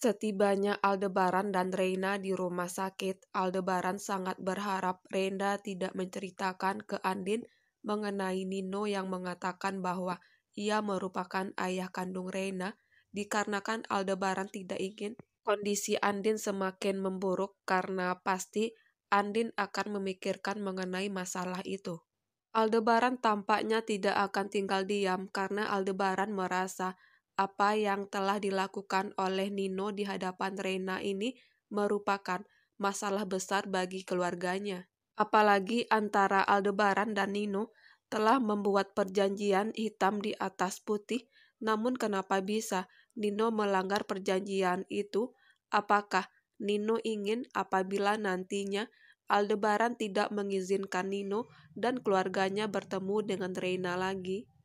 Setibanya Aldebaran dan Reina di rumah sakit, Aldebaran sangat berharap Reina tidak menceritakan ke Andin mengenai Nino yang mengatakan bahwa ia merupakan ayah kandung Reina dikarenakan Aldebaran tidak ingin kondisi Andin semakin memburuk karena pasti Andin akan memikirkan mengenai masalah itu. Aldebaran tampaknya tidak akan tinggal diam karena Aldebaran merasa apa yang telah dilakukan oleh Nino di hadapan Reina ini merupakan masalah besar bagi keluarganya. Apalagi antara Aldebaran dan Nino telah membuat perjanjian hitam di atas putih, namun kenapa bisa Nino melanggar perjanjian itu? Apakah Nino ingin apabila nantinya Aldebaran tidak mengizinkan Nino dan keluarganya bertemu dengan Reina lagi?